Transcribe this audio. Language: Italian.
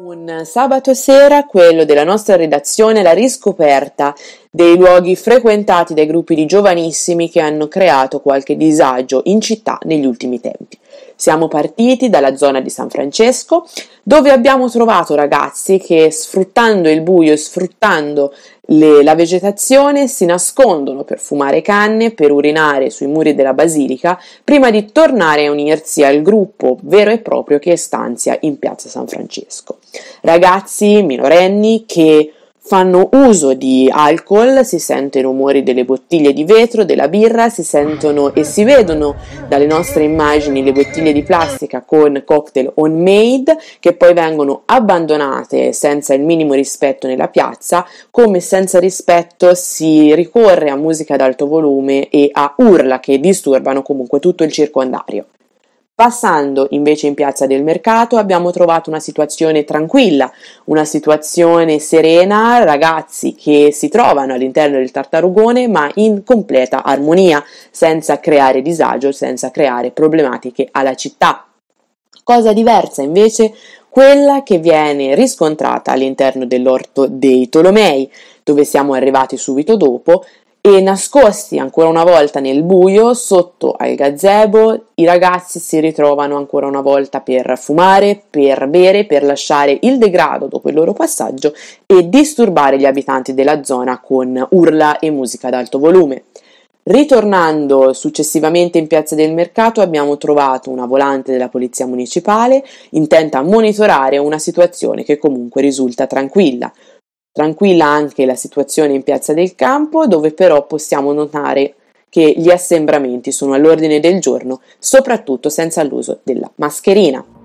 Un sabato sera, quello della nostra redazione, la riscoperta dei luoghi frequentati dai gruppi di giovanissimi che hanno creato qualche disagio in città negli ultimi tempi. Siamo partiti dalla zona di San Francesco dove abbiamo trovato ragazzi che sfruttando il buio e sfruttando le, la vegetazione si nascondono per fumare canne, per urinare sui muri della basilica, prima di tornare a unirsi al gruppo vero e proprio che stanzia in piazza San Francesco. Ragazzi minorenni che fanno uso di alcol, si sente i rumori delle bottiglie di vetro, della birra, si sentono e si vedono dalle nostre immagini le bottiglie di plastica con cocktail made che poi vengono abbandonate senza il minimo rispetto nella piazza, come senza rispetto si ricorre a musica ad alto volume e a urla che disturbano comunque tutto il circondario. Passando invece in piazza del mercato abbiamo trovato una situazione tranquilla, una situazione serena, ragazzi che si trovano all'interno del tartarugone ma in completa armonia, senza creare disagio, senza creare problematiche alla città. Cosa diversa invece quella che viene riscontrata all'interno dell'orto dei Tolomei, dove siamo arrivati subito dopo, e nascosti ancora una volta nel buio sotto al gazebo i ragazzi si ritrovano ancora una volta per fumare, per bere, per lasciare il degrado dopo il loro passaggio e disturbare gli abitanti della zona con urla e musica ad alto volume. Ritornando successivamente in piazza del mercato abbiamo trovato una volante della polizia municipale intenta a monitorare una situazione che comunque risulta tranquilla. Tranquilla anche la situazione in Piazza del Campo, dove però possiamo notare che gli assembramenti sono all'ordine del giorno, soprattutto senza l'uso della mascherina.